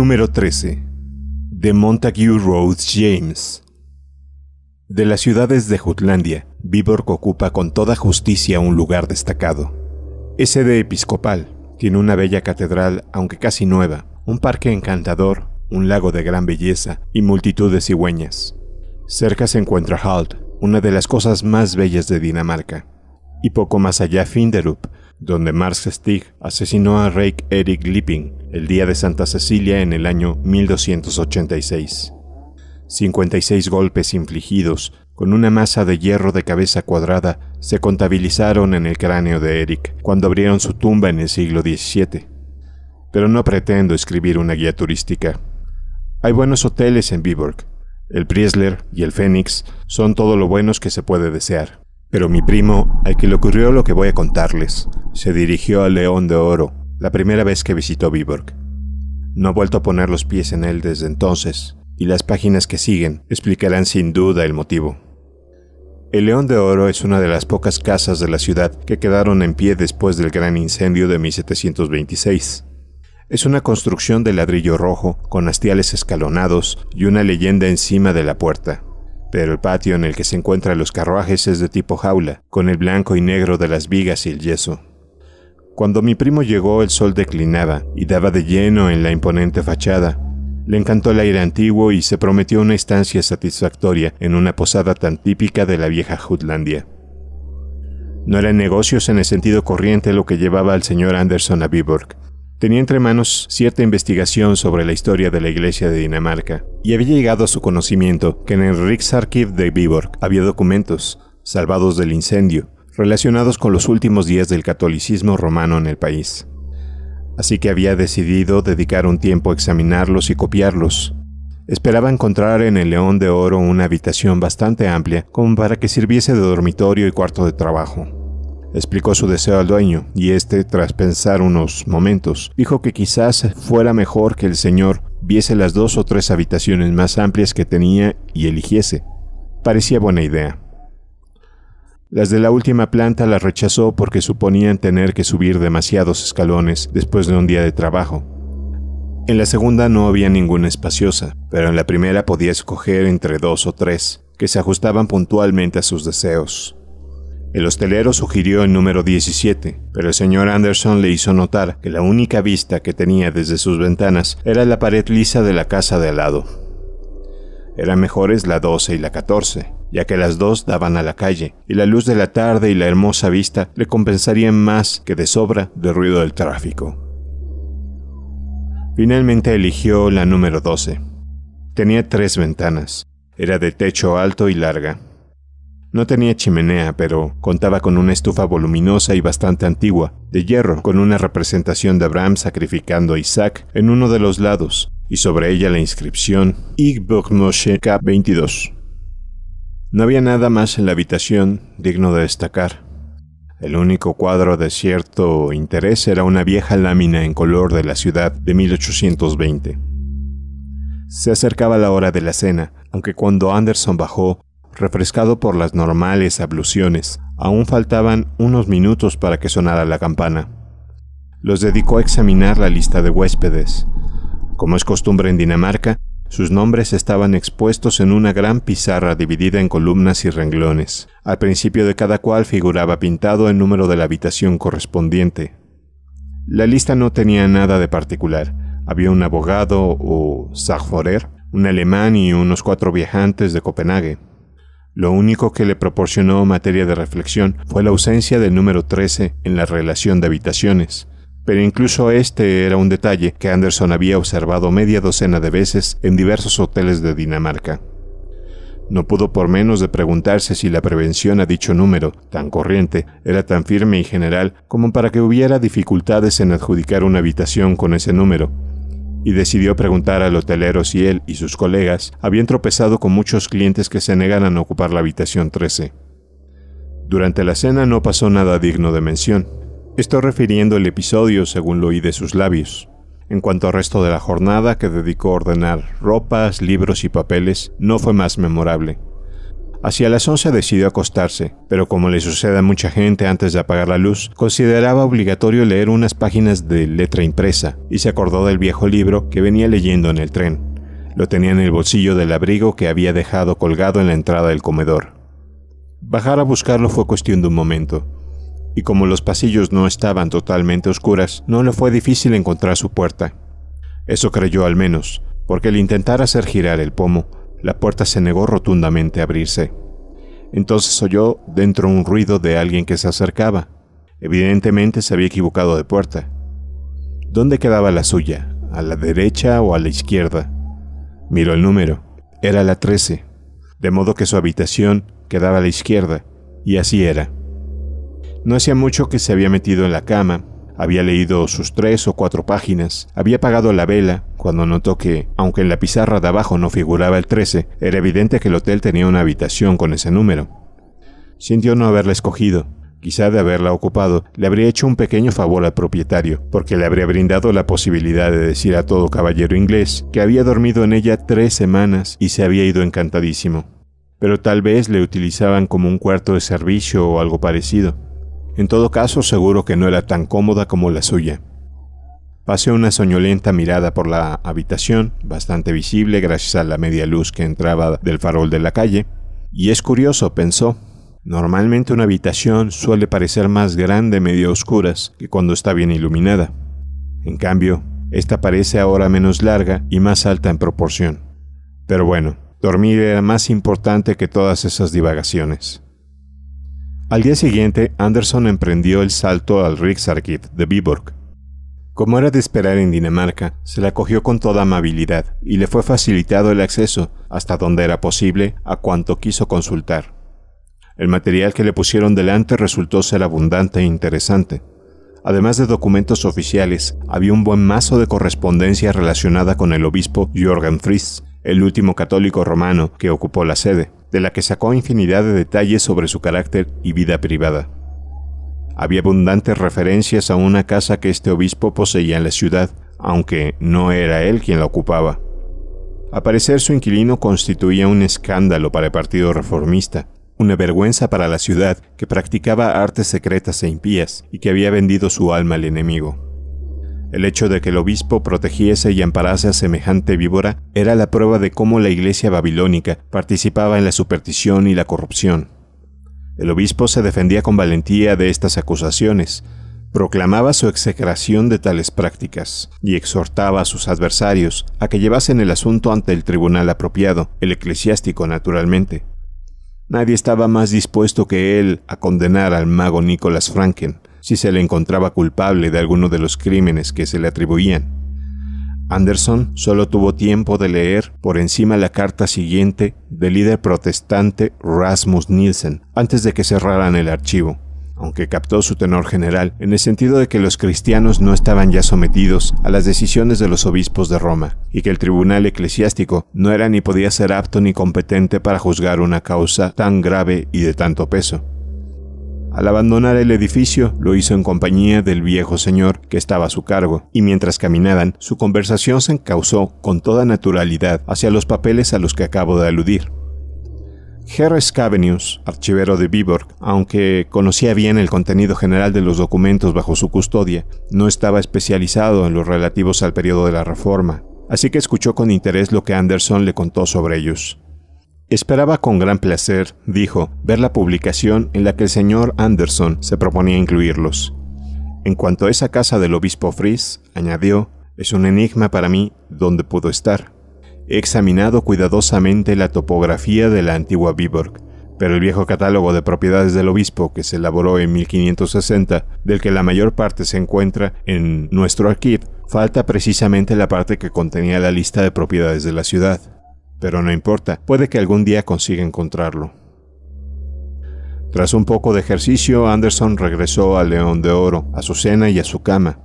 Número 13. De Montague Rhodes James. De las ciudades de Jutlandia, Viborg ocupa con toda justicia un lugar destacado. Es sede episcopal, tiene una bella catedral, aunque casi nueva, un parque encantador, un lago de gran belleza y multitud de cigüeñas. Cerca se encuentra Halt, una de las cosas más bellas de Dinamarca, y poco más allá Finderup, donde Marx Stig asesinó a Reich Erik Lipping el día de Santa Cecilia en el año 1286. 56 golpes infligidos con una masa de hierro de cabeza cuadrada se contabilizaron en el cráneo de Eric cuando abrieron su tumba en el siglo XVII. Pero no pretendo escribir una guía turística. Hay buenos hoteles en Viborg. El Priesler y el Fénix son todo lo buenos que se puede desear. Pero mi primo, al que le ocurrió lo que voy a contarles, se dirigió al León de Oro, la primera vez que visitó Viborg. No ha vuelto a poner los pies en él desde entonces, y las páginas que siguen explicarán sin duda el motivo. El León de Oro es una de las pocas casas de la ciudad que quedaron en pie después del gran incendio de 1726. Es una construcción de ladrillo rojo con hastiales escalonados y una leyenda encima de la puerta. Pero el patio en el que se encuentran los carruajes es de tipo jaula, con el blanco y negro de las vigas y el yeso. Cuando mi primo llegó el sol declinaba y daba de lleno en la imponente fachada. Le encantó el aire antiguo y se prometió una estancia satisfactoria en una posada tan típica de la vieja Jutlandia. No eran negocios en el sentido corriente lo que llevaba al señor Anderson a Viborg. Tenía entre manos cierta investigación sobre la historia de la Iglesia de Dinamarca, y había llegado a su conocimiento que en el Riksarkiv de Viborg había documentos, salvados del incendio, relacionados con los últimos días del catolicismo romano en el país. Así que había decidido dedicar un tiempo a examinarlos y copiarlos. Esperaba encontrar en el León de Oro una habitación bastante amplia como para que sirviese de dormitorio y cuarto de trabajo. Explicó su deseo al dueño, y este, tras pensar unos momentos, dijo que quizás fuera mejor que el señor viese las dos o tres habitaciones más amplias que tenía y eligiese. Parecía buena idea. Las de la última planta las rechazó porque suponían tener que subir demasiados escalones después de un día de trabajo. En la segunda no había ninguna espaciosa, pero en la primera podía escoger entre dos o tres, que se ajustaban puntualmente a sus deseos. El hostelero sugirió el número 17, pero el señor Anderson le hizo notar que la única vista que tenía desde sus ventanas era la pared lisa de la casa de al lado. Eran mejores la 12 y la 14, ya que las dos daban a la calle, y la luz de la tarde y la hermosa vista le compensarían más que de sobra del ruido del tráfico. Finalmente eligió la número 12. Tenía tres ventanas, era de techo alto y larga. No tenía chimenea, pero contaba con una estufa voluminosa y bastante antigua, de hierro, con una representación de Abraham sacrificando a Isaac en uno de los lados, y sobre ella la inscripción Moshe 22 no había nada más en la habitación digno de destacar. El único cuadro de cierto interés era una vieja lámina en color de la ciudad de 1820. Se acercaba la hora de la cena, aunque cuando Anderson bajó, refrescado por las normales abluciones, aún faltaban unos minutos para que sonara la campana. Los dedicó a examinar la lista de huéspedes. Como es costumbre en Dinamarca, sus nombres estaban expuestos en una gran pizarra dividida en columnas y renglones. Al principio de cada cual figuraba pintado el número de la habitación correspondiente. La lista no tenía nada de particular. Había un abogado o Sachforer, un alemán y unos cuatro viajantes de Copenhague. Lo único que le proporcionó materia de reflexión fue la ausencia del número 13 en la relación de habitaciones, pero incluso este era un detalle que Anderson había observado media docena de veces en diversos hoteles de Dinamarca. No pudo por menos de preguntarse si la prevención a dicho número, tan corriente, era tan firme y general como para que hubiera dificultades en adjudicar una habitación con ese número, y decidió preguntar al hotelero si él y sus colegas habían tropezado con muchos clientes que se negaran a ocupar la habitación 13. Durante la cena no pasó nada digno de mención, Estoy refiriendo el episodio según lo oí de sus labios. En cuanto al resto de la jornada que dedicó a ordenar ropas, libros y papeles, no fue más memorable. Hacia las 11 decidió acostarse, pero como le sucede a mucha gente antes de apagar la luz, consideraba obligatorio leer unas páginas de letra impresa y se acordó del viejo libro que venía leyendo en el tren. Lo tenía en el bolsillo del abrigo que había dejado colgado en la entrada del comedor. Bajar a buscarlo fue cuestión de un momento y como los pasillos no estaban totalmente oscuras, no le fue difícil encontrar su puerta. Eso creyó al menos, porque al intentar hacer girar el pomo, la puerta se negó rotundamente a abrirse. Entonces oyó dentro un ruido de alguien que se acercaba. Evidentemente se había equivocado de puerta. ¿Dónde quedaba la suya? ¿A la derecha o a la izquierda? Miró el número. Era la 13. De modo que su habitación quedaba a la izquierda, y así era. No hacía mucho que se había metido en la cama, había leído sus tres o cuatro páginas, había apagado la vela, cuando notó que, aunque en la pizarra de abajo no figuraba el 13, era evidente que el hotel tenía una habitación con ese número. Sintió no haberla escogido, Quizá de haberla ocupado, le habría hecho un pequeño favor al propietario, porque le habría brindado la posibilidad de decir a todo caballero inglés que había dormido en ella tres semanas y se había ido encantadísimo. Pero tal vez le utilizaban como un cuarto de servicio o algo parecido. En todo caso, seguro que no era tan cómoda como la suya. Pasé una soñolenta mirada por la habitación, bastante visible gracias a la media luz que entraba del farol de la calle. Y es curioso, pensó. Normalmente una habitación suele parecer más grande medio oscuras que cuando está bien iluminada. En cambio, esta parece ahora menos larga y más alta en proporción. Pero bueno, dormir era más importante que todas esas divagaciones. Al día siguiente, Anderson emprendió el salto al Riksarkid de Viborg. Como era de esperar en Dinamarca, se le acogió con toda amabilidad y le fue facilitado el acceso, hasta donde era posible, a cuanto quiso consultar. El material que le pusieron delante resultó ser abundante e interesante. Además de documentos oficiales, había un buen mazo de correspondencia relacionada con el obispo Jürgen Fries, el último católico romano que ocupó la sede de la que sacó infinidad de detalles sobre su carácter y vida privada. Había abundantes referencias a una casa que este obispo poseía en la ciudad, aunque no era él quien la ocupaba. Aparecer su inquilino constituía un escándalo para el Partido Reformista, una vergüenza para la ciudad que practicaba artes secretas e impías y que había vendido su alma al enemigo. El hecho de que el obispo protegiese y amparase a semejante víbora era la prueba de cómo la iglesia babilónica participaba en la superstición y la corrupción. El obispo se defendía con valentía de estas acusaciones, proclamaba su execración de tales prácticas y exhortaba a sus adversarios a que llevasen el asunto ante el tribunal apropiado, el eclesiástico naturalmente. Nadie estaba más dispuesto que él a condenar al mago Nicolás Franken, si se le encontraba culpable de alguno de los crímenes que se le atribuían. Anderson solo tuvo tiempo de leer por encima la carta siguiente del líder protestante Rasmus Nielsen antes de que cerraran el archivo, aunque captó su tenor general en el sentido de que los cristianos no estaban ya sometidos a las decisiones de los obispos de Roma y que el tribunal eclesiástico no era ni podía ser apto ni competente para juzgar una causa tan grave y de tanto peso. Al abandonar el edificio, lo hizo en compañía del viejo señor que estaba a su cargo, y mientras caminaban, su conversación se encauzó con toda naturalidad hacia los papeles a los que acabo de aludir. Harris Scavenius, archivero de Viborg, aunque conocía bien el contenido general de los documentos bajo su custodia, no estaba especializado en los relativos al periodo de la Reforma, así que escuchó con interés lo que Anderson le contó sobre ellos. Esperaba con gran placer, dijo, ver la publicación en la que el señor Anderson se proponía incluirlos. En cuanto a esa casa del obispo Fries, añadió, es un enigma para mí dónde pudo estar. He examinado cuidadosamente la topografía de la antigua Viborg, pero el viejo catálogo de propiedades del obispo que se elaboró en 1560, del que la mayor parte se encuentra en nuestro archivo, falta precisamente la parte que contenía la lista de propiedades de la ciudad pero no importa, puede que algún día consiga encontrarlo. Tras un poco de ejercicio, Anderson regresó al León de Oro, a su cena y a su cama.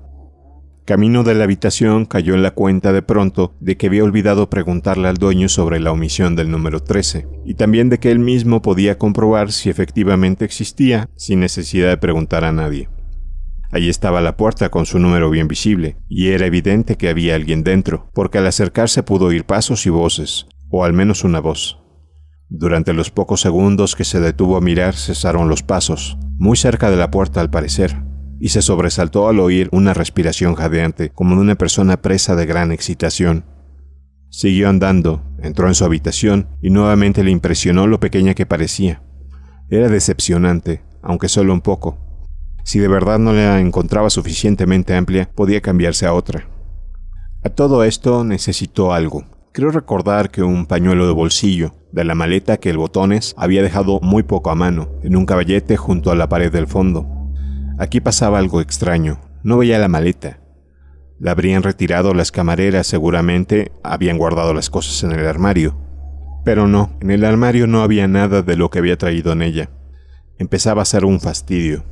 Camino de la habitación cayó en la cuenta de pronto de que había olvidado preguntarle al dueño sobre la omisión del número 13, y también de que él mismo podía comprobar si efectivamente existía sin necesidad de preguntar a nadie. Allí estaba la puerta con su número bien visible, y era evidente que había alguien dentro, porque al acercarse pudo oír pasos y voces, o al menos una voz. Durante los pocos segundos que se detuvo a mirar cesaron los pasos, muy cerca de la puerta al parecer, y se sobresaltó al oír una respiración jadeante, como de una persona presa de gran excitación. Siguió andando, entró en su habitación y nuevamente le impresionó lo pequeña que parecía. Era decepcionante, aunque solo un poco. Si de verdad no la encontraba suficientemente amplia, podía cambiarse a otra. A todo esto necesitó algo, Creo recordar que un pañuelo de bolsillo, de la maleta que el botones había dejado muy poco a mano, en un caballete junto a la pared del fondo. Aquí pasaba algo extraño. No veía la maleta. La habrían retirado las camareras, seguramente habían guardado las cosas en el armario. Pero no, en el armario no había nada de lo que había traído en ella. Empezaba a ser un fastidio.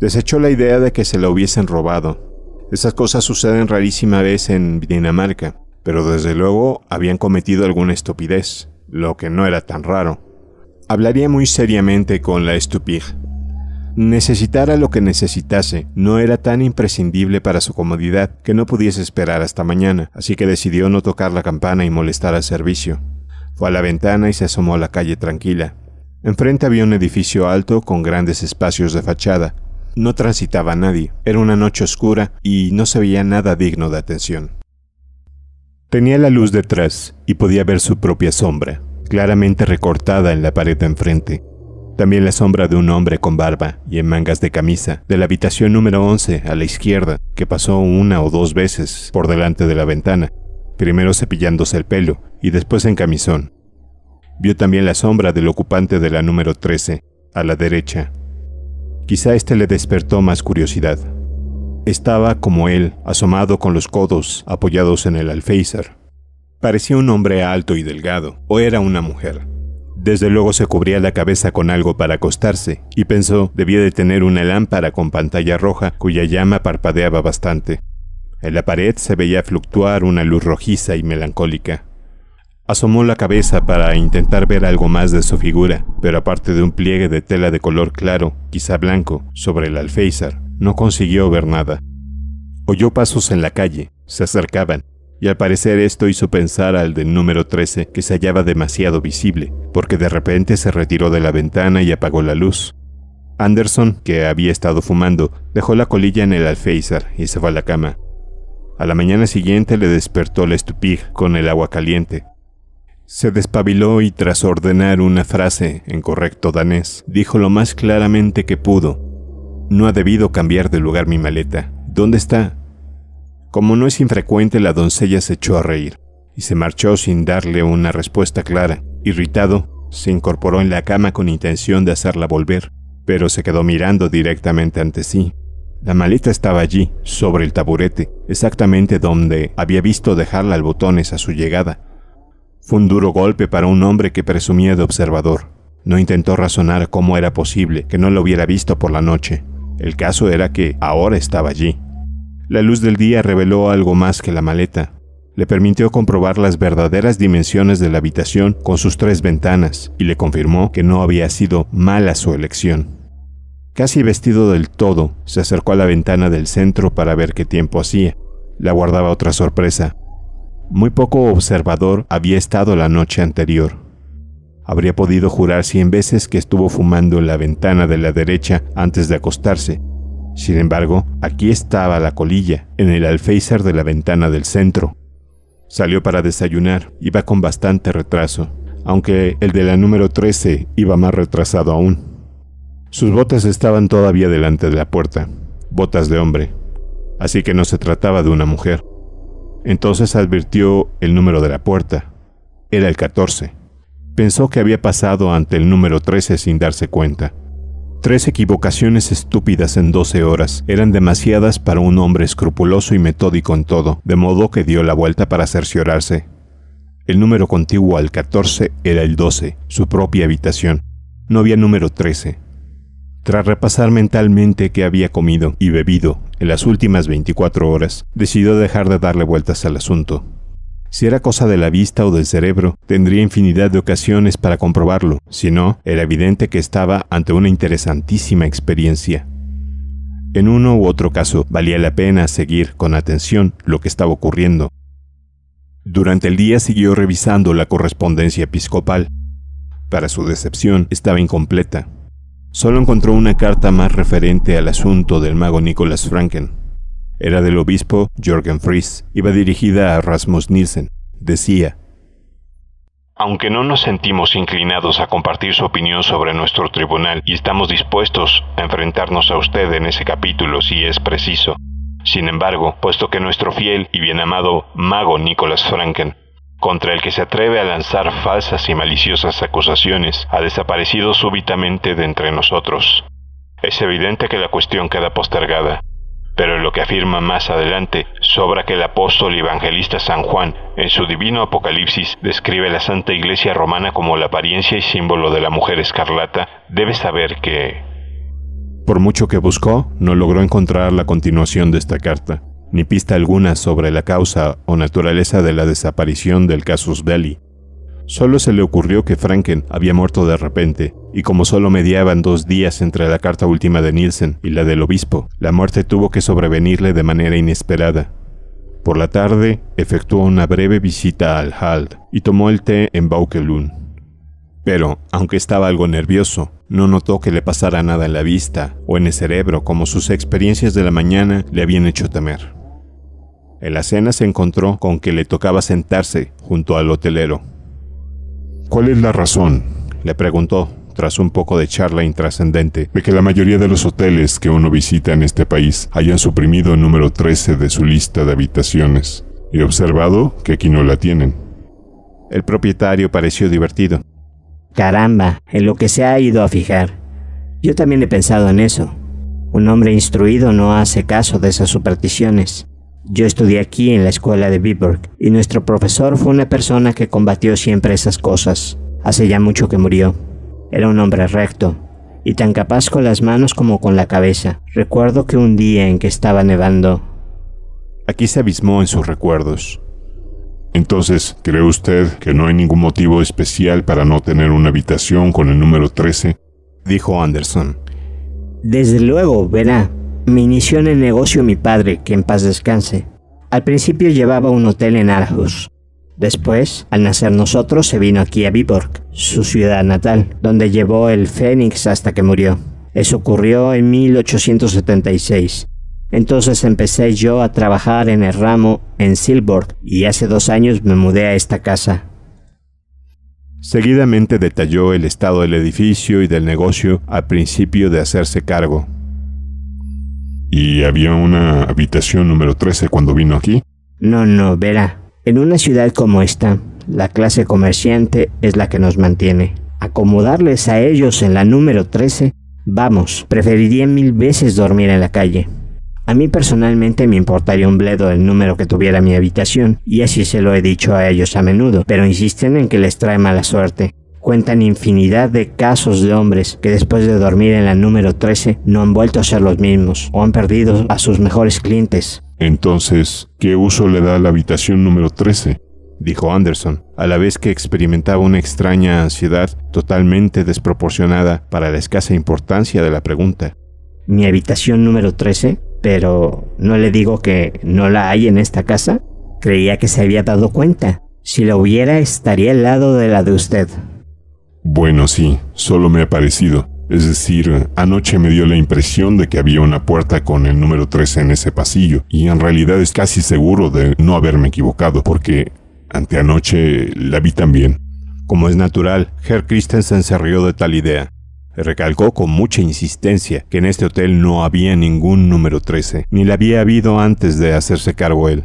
Desechó la idea de que se la hubiesen robado. Esas cosas suceden rarísima vez en Dinamarca pero desde luego habían cometido alguna estupidez, lo que no era tan raro. Hablaría muy seriamente con la estupig. Necesitara lo que necesitase, no era tan imprescindible para su comodidad que no pudiese esperar hasta mañana, así que decidió no tocar la campana y molestar al servicio. Fue a la ventana y se asomó a la calle tranquila. Enfrente había un edificio alto con grandes espacios de fachada. No transitaba nadie, era una noche oscura y no se veía nada digno de atención. Tenía la luz detrás y podía ver su propia sombra, claramente recortada en la pared de enfrente. También la sombra de un hombre con barba y en mangas de camisa, de la habitación número 11 a la izquierda, que pasó una o dos veces por delante de la ventana, primero cepillándose el pelo y después en camisón. Vio también la sombra del ocupante de la número 13, a la derecha. Quizá este le despertó más curiosidad. Estaba como él, asomado con los codos apoyados en el alféizar. Parecía un hombre alto y delgado, o era una mujer. Desde luego se cubría la cabeza con algo para acostarse, y pensó debía de tener una lámpara con pantalla roja cuya llama parpadeaba bastante. En la pared se veía fluctuar una luz rojiza y melancólica. Asomó la cabeza para intentar ver algo más de su figura, pero aparte de un pliegue de tela de color claro, quizá blanco, sobre el alféizar, no consiguió ver nada. Oyó pasos en la calle, se acercaban, y al parecer esto hizo pensar al del número 13 que se hallaba demasiado visible, porque de repente se retiró de la ventana y apagó la luz. Anderson, que había estado fumando, dejó la colilla en el alféizar y se fue a la cama. A la mañana siguiente le despertó el estupig con el agua caliente. Se despabiló y tras ordenar una frase en correcto danés, dijo lo más claramente que pudo, no ha debido cambiar de lugar mi maleta. ¿Dónde está? Como no es infrecuente, la doncella se echó a reír y se marchó sin darle una respuesta clara. Irritado, se incorporó en la cama con intención de hacerla volver, pero se quedó mirando directamente ante sí. La maleta estaba allí, sobre el taburete, exactamente donde había visto dejarla al botones a su llegada. Fue un duro golpe para un hombre que presumía de observador. No intentó razonar cómo era posible que no lo hubiera visto por la noche. El caso era que ahora estaba allí. La luz del día reveló algo más que la maleta. Le permitió comprobar las verdaderas dimensiones de la habitación con sus tres ventanas y le confirmó que no había sido mala su elección. Casi vestido del todo, se acercó a la ventana del centro para ver qué tiempo hacía. La guardaba otra sorpresa. Muy poco observador había estado la noche anterior. Habría podido jurar cien veces que estuvo fumando en la ventana de la derecha antes de acostarse. Sin embargo, aquí estaba la colilla, en el alféizar de la ventana del centro. Salió para desayunar, iba con bastante retraso, aunque el de la número 13 iba más retrasado aún. Sus botas estaban todavía delante de la puerta, botas de hombre, así que no se trataba de una mujer. Entonces advirtió el número de la puerta. Era el 14. Pensó que había pasado ante el número 13 sin darse cuenta. Tres equivocaciones estúpidas en 12 horas eran demasiadas para un hombre escrupuloso y metódico en todo, de modo que dio la vuelta para cerciorarse. El número contiguo al 14 era el 12, su propia habitación. No había número 13. Tras repasar mentalmente qué había comido y bebido en las últimas 24 horas, decidió dejar de darle vueltas al asunto. Si era cosa de la vista o del cerebro, tendría infinidad de ocasiones para comprobarlo, si no, era evidente que estaba ante una interesantísima experiencia. En uno u otro caso, valía la pena seguir con atención lo que estaba ocurriendo. Durante el día siguió revisando la correspondencia episcopal. Para su decepción, estaba incompleta. Solo encontró una carta más referente al asunto del mago Nicolás Franken. Era del obispo Jorgen Fries. Iba dirigida a Rasmus Nielsen. Decía, aunque no nos sentimos inclinados a compartir su opinión sobre nuestro tribunal y estamos dispuestos a enfrentarnos a usted en ese capítulo si es preciso. Sin embargo, puesto que nuestro fiel y bien amado mago Nicholas Franken, contra el que se atreve a lanzar falsas y maliciosas acusaciones, ha desaparecido súbitamente de entre nosotros, es evidente que la cuestión queda postergada. Pero lo que afirma más adelante sobra que el apóstol evangelista San Juan, en su divino Apocalipsis, describe la Santa Iglesia Romana como la apariencia y símbolo de la mujer escarlata, debe saber que... Por mucho que buscó, no logró encontrar la continuación de esta carta, ni pista alguna sobre la causa o naturaleza de la desaparición del casus belli. Solo se le ocurrió que Franken había muerto de repente, y como solo mediaban dos días entre la carta última de Nielsen y la del obispo, la muerte tuvo que sobrevenirle de manera inesperada. Por la tarde, efectuó una breve visita al Hald y tomó el té en Baukelun. Pero, aunque estaba algo nervioso, no notó que le pasara nada en la vista o en el cerebro como sus experiencias de la mañana le habían hecho temer. En la cena se encontró con que le tocaba sentarse junto al hotelero. ¿Cuál es la razón? Le preguntó, tras un poco de charla intrascendente, de que la mayoría de los hoteles que uno visita en este país hayan suprimido el número 13 de su lista de habitaciones. He observado que aquí no la tienen. El propietario pareció divertido. Caramba, en lo que se ha ido a fijar. Yo también he pensado en eso. Un hombre instruido no hace caso de esas supersticiones. Yo estudié aquí en la escuela de Viborg, y nuestro profesor fue una persona que combatió siempre esas cosas. Hace ya mucho que murió. Era un hombre recto y tan capaz con las manos como con la cabeza. Recuerdo que un día en que estaba nevando. Aquí se abismó en sus recuerdos. Entonces, ¿cree usted que no hay ningún motivo especial para no tener una habitación con el número 13? Dijo Anderson. Desde luego, verá. Me inició en el negocio mi padre, que en paz descanse. Al principio llevaba un hotel en Aarhus. Después, al nacer nosotros, se vino aquí a Viborg, su ciudad natal, donde llevó el Fénix hasta que murió. Eso ocurrió en 1876. Entonces empecé yo a trabajar en el ramo en Silborg y hace dos años me mudé a esta casa. Seguidamente detalló el estado del edificio y del negocio al principio de hacerse cargo y había una habitación número 13 cuando vino aquí. No, no, verá. En una ciudad como esta, la clase comerciante es la que nos mantiene. Acomodarles a ellos en la número 13, vamos, preferiría mil veces dormir en la calle. A mí personalmente me importaría un bledo el número que tuviera mi habitación, y así se lo he dicho a ellos a menudo, pero insisten en que les trae mala suerte cuentan infinidad de casos de hombres que después de dormir en la número 13 no han vuelto a ser los mismos o han perdido a sus mejores clientes. Entonces, ¿qué uso le da a la habitación número 13? dijo Anderson, a la vez que experimentaba una extraña ansiedad totalmente desproporcionada para la escasa importancia de la pregunta. Mi habitación número 13, pero ¿no le digo que no la hay en esta casa? Creía que se había dado cuenta. Si la hubiera, estaría al lado de la de usted, bueno, sí, solo me ha parecido. Es decir, anoche me dio la impresión de que había una puerta con el número 13 en ese pasillo, y en realidad es casi seguro de no haberme equivocado, porque anteanoche la vi también. Como es natural, Herr Christensen se rió de tal idea. Recalcó con mucha insistencia que en este hotel no había ningún número 13, ni la había habido antes de hacerse cargo él.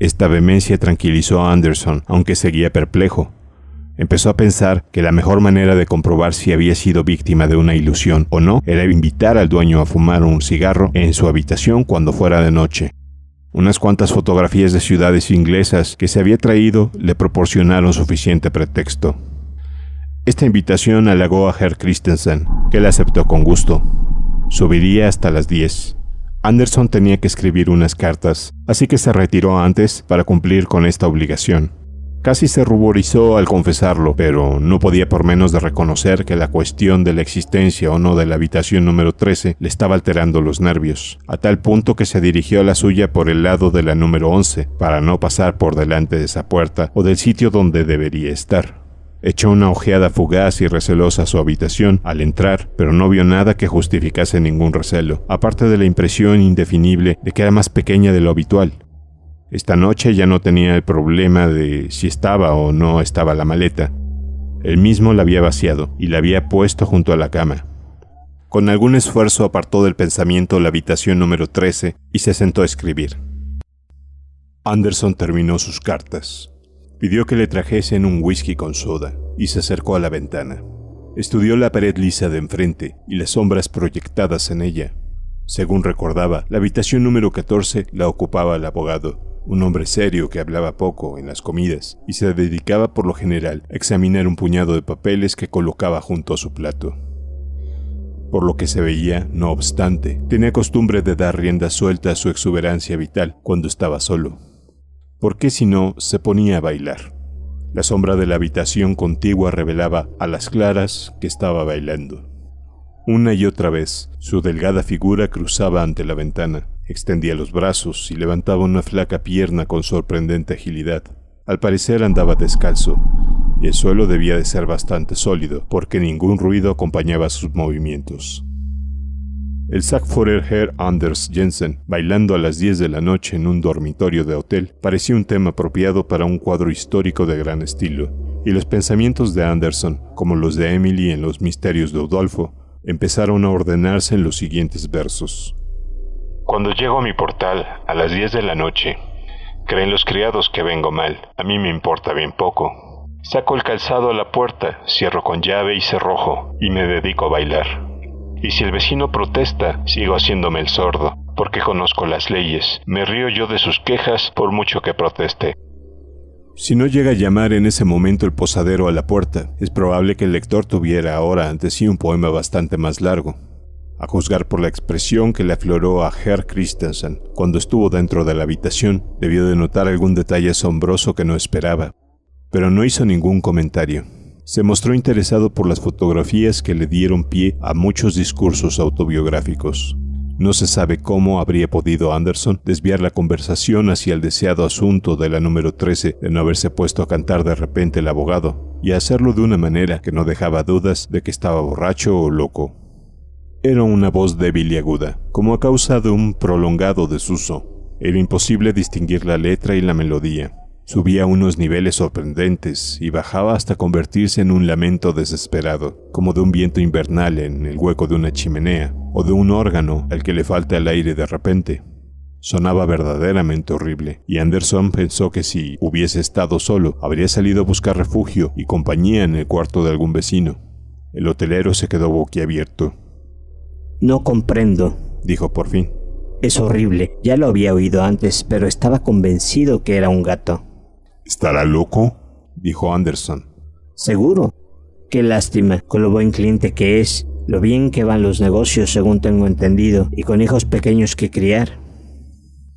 Esta vehemencia tranquilizó a Anderson, aunque seguía perplejo, Empezó a pensar que la mejor manera de comprobar si había sido víctima de una ilusión o no era invitar al dueño a fumar un cigarro en su habitación cuando fuera de noche. Unas cuantas fotografías de ciudades inglesas que se había traído le proporcionaron suficiente pretexto. Esta invitación halagó a Herr Christensen, que la aceptó con gusto. Subiría hasta las 10. Anderson tenía que escribir unas cartas, así que se retiró antes para cumplir con esta obligación. Casi se ruborizó al confesarlo, pero no podía por menos de reconocer que la cuestión de la existencia o no de la habitación número 13 le estaba alterando los nervios, a tal punto que se dirigió a la suya por el lado de la número 11, para no pasar por delante de esa puerta o del sitio donde debería estar. Echó una ojeada fugaz y recelosa a su habitación al entrar, pero no vio nada que justificase ningún recelo, aparte de la impresión indefinible de que era más pequeña de lo habitual. Esta noche ya no tenía el problema de si estaba o no estaba la maleta. Él mismo la había vaciado y la había puesto junto a la cama. Con algún esfuerzo apartó del pensamiento la habitación número 13 y se sentó a escribir. Anderson terminó sus cartas. Pidió que le trajesen un whisky con soda y se acercó a la ventana. Estudió la pared lisa de enfrente y las sombras proyectadas en ella. Según recordaba, la habitación número 14 la ocupaba el abogado, un hombre serio que hablaba poco en las comidas y se dedicaba por lo general a examinar un puñado de papeles que colocaba junto a su plato. Por lo que se veía, no obstante, tenía costumbre de dar rienda suelta a su exuberancia vital cuando estaba solo. Porque si no, se ponía a bailar. La sombra de la habitación contigua revelaba a las claras que estaba bailando. Una y otra vez, su delgada figura cruzaba ante la ventana, Extendía los brazos y levantaba una flaca pierna con sorprendente agilidad. Al parecer andaba descalzo, y el suelo debía de ser bastante sólido, porque ningún ruido acompañaba sus movimientos. El Sackforer Herr Anders Jensen, bailando a las 10 de la noche en un dormitorio de hotel, parecía un tema apropiado para un cuadro histórico de gran estilo, y los pensamientos de Anderson, como los de Emily en Los Misterios de Udolfo, empezaron a ordenarse en los siguientes versos. Cuando llego a mi portal a las 10 de la noche, creen los criados que vengo mal, a mí me importa bien poco. Saco el calzado a la puerta, cierro con llave y cerrojo y me dedico a bailar. Y si el vecino protesta, sigo haciéndome el sordo, porque conozco las leyes. Me río yo de sus quejas por mucho que proteste. Si no llega a llamar en ese momento el posadero a la puerta, es probable que el lector tuviera ahora ante sí un poema bastante más largo, a juzgar por la expresión que le afloró a Herr Christensen cuando estuvo dentro de la habitación, debió de notar algún detalle asombroso que no esperaba, pero no hizo ningún comentario. Se mostró interesado por las fotografías que le dieron pie a muchos discursos autobiográficos. No se sabe cómo habría podido Anderson desviar la conversación hacia el deseado asunto de la número 13 de no haberse puesto a cantar de repente el abogado, y hacerlo de una manera que no dejaba dudas de que estaba borracho o loco. Era una voz débil y aguda, como a causa de un prolongado desuso. Era imposible distinguir la letra y la melodía. Subía unos niveles sorprendentes y bajaba hasta convertirse en un lamento desesperado, como de un viento invernal en el hueco de una chimenea, o de un órgano al que le falta el aire de repente. Sonaba verdaderamente horrible, y Anderson pensó que si hubiese estado solo, habría salido a buscar refugio y compañía en el cuarto de algún vecino. El hotelero se quedó boquiabierto, no comprendo, dijo por fin. Es horrible, ya lo había oído antes, pero estaba convencido que era un gato. ¿Estará loco? dijo Anderson. Seguro. Qué lástima, con lo buen cliente que es, lo bien que van los negocios según tengo entendido, y con hijos pequeños que criar.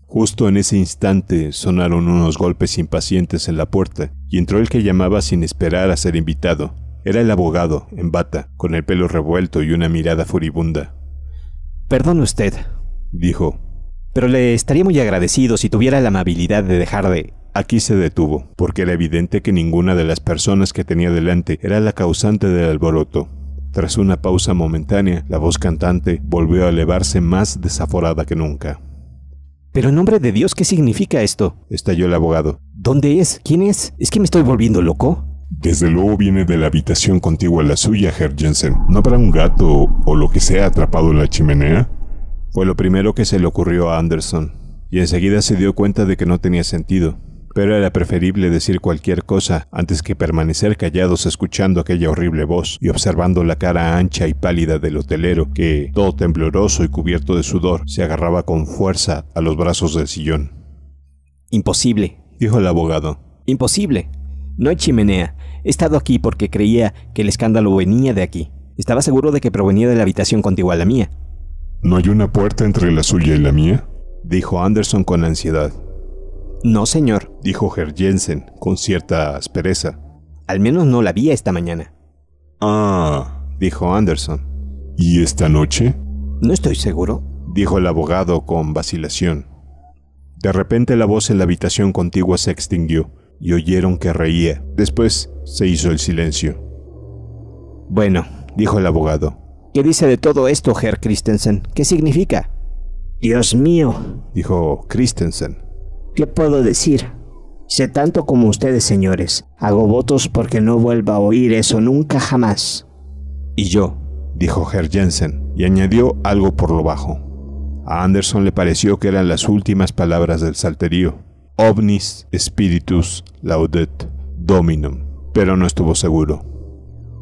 Justo en ese instante sonaron unos golpes impacientes en la puerta, y entró el que llamaba sin esperar a ser invitado. Era el abogado, en bata, con el pelo revuelto y una mirada furibunda. Perdone usted, dijo, pero le estaría muy agradecido si tuviera la amabilidad de dejar de... Aquí se detuvo, porque era evidente que ninguna de las personas que tenía delante era la causante del alboroto. Tras una pausa momentánea, la voz cantante volvió a elevarse más desaforada que nunca. Pero en nombre de Dios, ¿qué significa esto? estalló el abogado. ¿Dónde es? ¿Quién es? ¿Es que me estoy volviendo loco? Desde luego viene de la habitación contigua a la suya, Herr Jensen. ¿No habrá un gato o lo que sea atrapado en la chimenea? Fue lo primero que se le ocurrió a Anderson, y enseguida se dio cuenta de que no tenía sentido, pero era preferible decir cualquier cosa antes que permanecer callados escuchando aquella horrible voz y observando la cara ancha y pálida del hotelero que, todo tembloroso y cubierto de sudor, se agarraba con fuerza a los brazos del sillón. Imposible, dijo el abogado. Imposible. No hay chimenea. He estado aquí porque creía que el escándalo venía de aquí. Estaba seguro de que provenía de la habitación contigua a la mía. ¿No hay una puerta entre la suya y la mía? dijo Anderson con ansiedad. No, señor, dijo Herr Jensen con cierta aspereza. Al menos no la vi esta mañana. Ah, dijo Anderson. ¿Y esta noche? No estoy seguro, dijo el abogado con vacilación. De repente la voz en la habitación contigua se extinguió y oyeron que reía. Después se hizo el silencio. Bueno, dijo el abogado. ¿Qué dice de todo esto, Herr Christensen? ¿Qué significa? Dios mío, dijo Christensen. ¿Qué puedo decir? Sé tanto como ustedes, señores. Hago votos porque no vuelva a oír eso nunca jamás. Y yo, dijo Herr Jensen, y añadió algo por lo bajo. A Anderson le pareció que eran las últimas palabras del salterío. Omnis Spiritus Laudet Dominum, pero no estuvo seguro.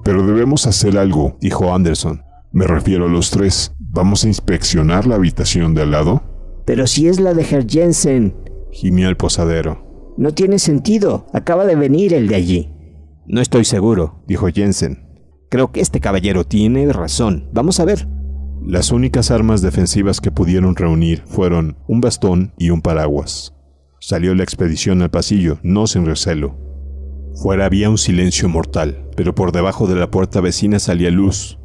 Pero debemos hacer algo, dijo Anderson. Me refiero a los tres. ¿Vamos a inspeccionar la habitación de al lado? Pero si es la de Herr Jensen, gimió el posadero. No tiene sentido. Acaba de venir el de allí. No estoy seguro, dijo Jensen. Creo que este caballero tiene razón. Vamos a ver. Las únicas armas defensivas que pudieron reunir fueron un bastón y un paraguas. Salió la expedición al pasillo, no sin recelo. Fuera había un silencio mortal, pero por debajo de la puerta vecina salía luz.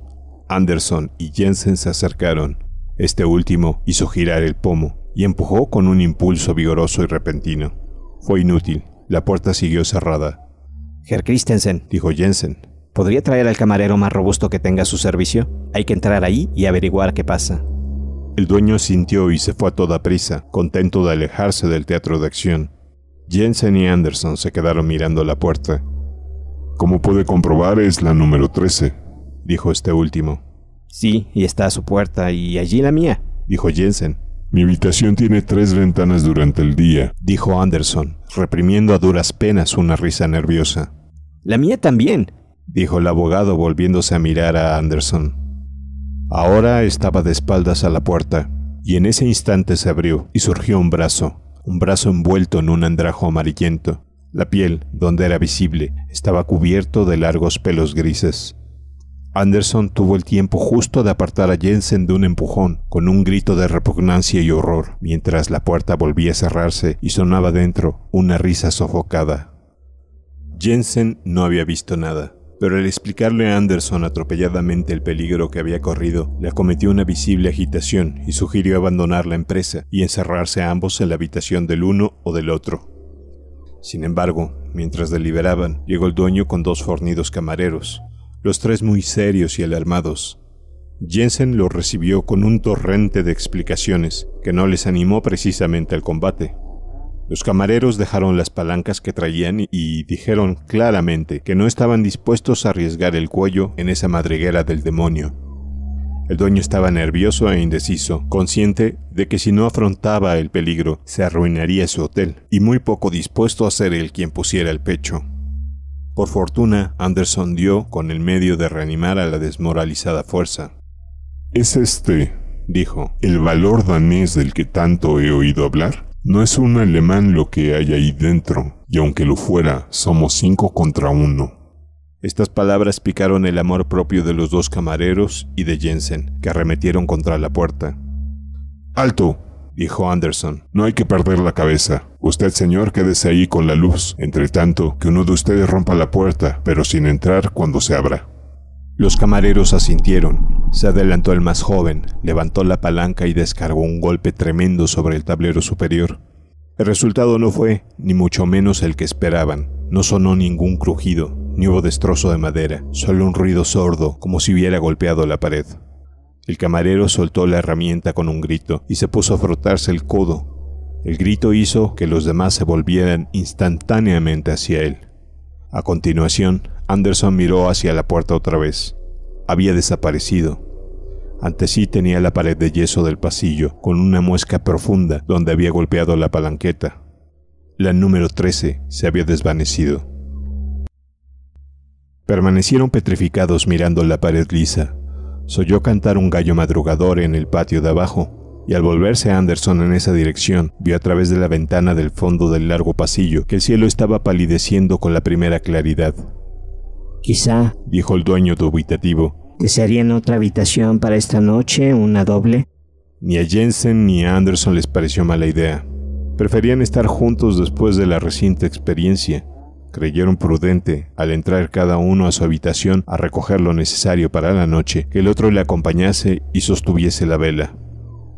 Anderson y Jensen se acercaron. Este último hizo girar el pomo y empujó con un impulso vigoroso y repentino. Fue inútil, la puerta siguió cerrada. Herr Christensen, dijo Jensen, ¿podría traer al camarero más robusto que tenga a su servicio? Hay que entrar ahí y averiguar qué pasa. El dueño sintió y se fue a toda prisa, contento de alejarse del teatro de acción. Jensen y Anderson se quedaron mirando la puerta. Como puede comprobar, es la número 13, dijo este último. Sí, y está a su puerta, y allí la mía, dijo Jensen. Mi habitación tiene tres ventanas durante el día, dijo Anderson, reprimiendo a duras penas una risa nerviosa. La mía también, dijo el abogado volviéndose a mirar a Anderson. Ahora estaba de espaldas a la puerta, y en ese instante se abrió y surgió un brazo, un brazo envuelto en un andrajo amarillento. La piel, donde era visible, estaba cubierto de largos pelos grises. Anderson tuvo el tiempo justo de apartar a Jensen de un empujón, con un grito de repugnancia y horror, mientras la puerta volvía a cerrarse y sonaba dentro una risa sofocada. Jensen no había visto nada pero al explicarle a Anderson atropelladamente el peligro que había corrido, le acometió una visible agitación y sugirió abandonar la empresa y encerrarse ambos en la habitación del uno o del otro. Sin embargo, mientras deliberaban, llegó el dueño con dos fornidos camareros, los tres muy serios y alarmados. Jensen los recibió con un torrente de explicaciones que no les animó precisamente al combate, los camareros dejaron las palancas que traían y dijeron claramente que no estaban dispuestos a arriesgar el cuello en esa madriguera del demonio. El dueño estaba nervioso e indeciso, consciente de que si no afrontaba el peligro se arruinaría su hotel, y muy poco dispuesto a ser el quien pusiera el pecho. Por fortuna, Anderson dio con el medio de reanimar a la desmoralizada fuerza. Es este, dijo, el valor danés del que tanto he oído hablar. No es un alemán lo que hay ahí dentro, y aunque lo fuera, somos cinco contra uno. Estas palabras picaron el amor propio de los dos camareros y de Jensen, que arremetieron contra la puerta. ¡Alto! dijo Anderson. No hay que perder la cabeza. Usted, señor, quédese ahí con la luz, entre tanto que uno de ustedes rompa la puerta, pero sin entrar cuando se abra. Los camareros asintieron. Se adelantó el más joven, levantó la palanca y descargó un golpe tremendo sobre el tablero superior. El resultado no fue, ni mucho menos el que esperaban. No sonó ningún crujido, ni hubo destrozo de madera, solo un ruido sordo, como si hubiera golpeado la pared. El camarero soltó la herramienta con un grito y se puso a frotarse el codo. El grito hizo que los demás se volvieran instantáneamente hacia él. A continuación, Anderson miró hacia la puerta otra vez. Había desaparecido. Ante sí tenía la pared de yeso del pasillo, con una muesca profunda donde había golpeado la palanqueta. La número 13 se había desvanecido. Permanecieron petrificados mirando la pared lisa. Soyó cantar un gallo madrugador en el patio de abajo, y al volverse Anderson en esa dirección, vio a través de la ventana del fondo del largo pasillo que el cielo estaba palideciendo con la primera claridad. Quizá, dijo el dueño dubitativo, desearían otra habitación para esta noche, una doble. Ni a Jensen ni a Anderson les pareció mala idea. Preferían estar juntos después de la reciente experiencia. Creyeron prudente, al entrar cada uno a su habitación a recoger lo necesario para la noche, que el otro le acompañase y sostuviese la vela.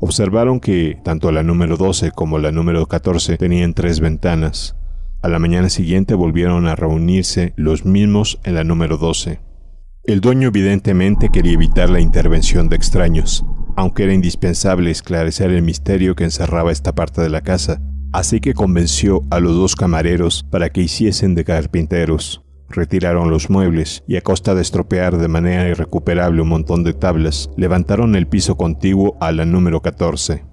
Observaron que tanto la número 12 como la número 14 tenían tres ventanas. A la mañana siguiente volvieron a reunirse los mismos en la número 12. El dueño evidentemente quería evitar la intervención de extraños, aunque era indispensable esclarecer el misterio que encerraba esta parte de la casa, así que convenció a los dos camareros para que hiciesen de carpinteros. Retiraron los muebles y a costa de estropear de manera irrecuperable un montón de tablas, levantaron el piso contiguo a la número 14.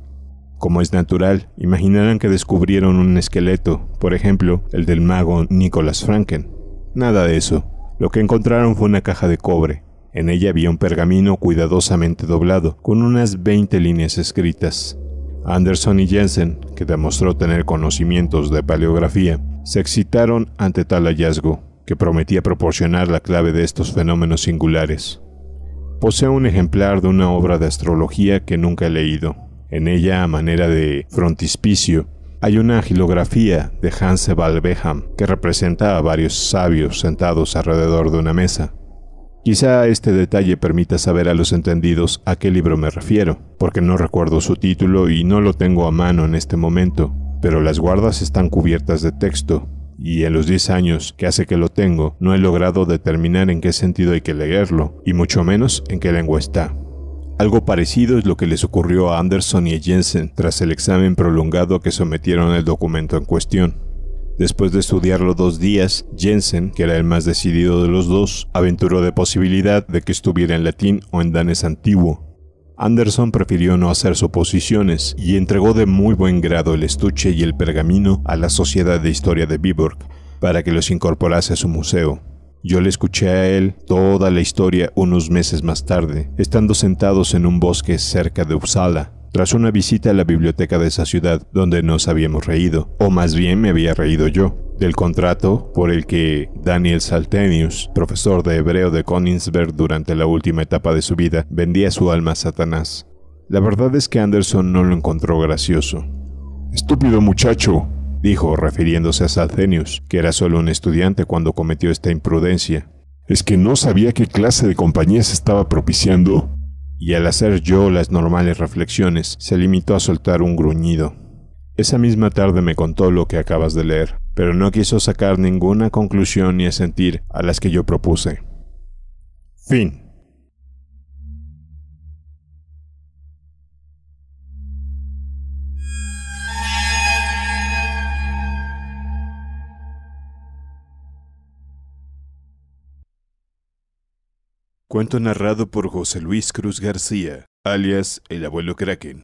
Como es natural, imaginarán que descubrieron un esqueleto, por ejemplo, el del mago Nicholas Franken. Nada de eso. Lo que encontraron fue una caja de cobre. En ella había un pergamino cuidadosamente doblado, con unas 20 líneas escritas. Anderson y Jensen, que demostró tener conocimientos de paleografía, se excitaron ante tal hallazgo que prometía proporcionar la clave de estos fenómenos singulares. Poseo un ejemplar de una obra de astrología que nunca he leído. En ella, a manera de frontispicio, hay una agilografía de Hans Valbeham que representa a varios sabios sentados alrededor de una mesa. Quizá este detalle permita saber a los entendidos a qué libro me refiero, porque no recuerdo su título y no lo tengo a mano en este momento, pero las guardas están cubiertas de texto, y en los 10 años que hace que lo tengo, no he logrado determinar en qué sentido hay que leerlo, y mucho menos en qué lengua está. Algo parecido es lo que les ocurrió a Anderson y a Jensen tras el examen prolongado que sometieron el documento en cuestión. Después de estudiarlo dos días, Jensen, que era el más decidido de los dos, aventuró de posibilidad de que estuviera en latín o en danés antiguo, Anderson prefirió no hacer suposiciones y entregó de muy buen grado el estuche y el pergamino a la Sociedad de Historia de Viborg para que los incorporase a su museo. Yo le escuché a él toda la historia unos meses más tarde, estando sentados en un bosque cerca de Uppsala, tras una visita a la biblioteca de esa ciudad donde nos habíamos reído, o más bien me había reído yo del contrato por el que Daniel Saltenius, profesor de hebreo de Königsberg durante la última etapa de su vida, vendía su alma a Satanás. La verdad es que Anderson no lo encontró gracioso. Estúpido muchacho, dijo, refiriéndose a Saltenius, que era solo un estudiante cuando cometió esta imprudencia. ¿Es que no sabía qué clase de compañía se estaba propiciando? Y al hacer yo las normales reflexiones, se limitó a soltar un gruñido. Esa misma tarde me contó lo que acabas de leer pero no quiso sacar ninguna conclusión ni asentir a las que yo propuse. Fin. Cuento narrado por José Luis Cruz García, alias El Abuelo Kraken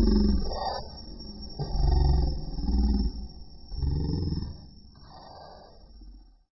you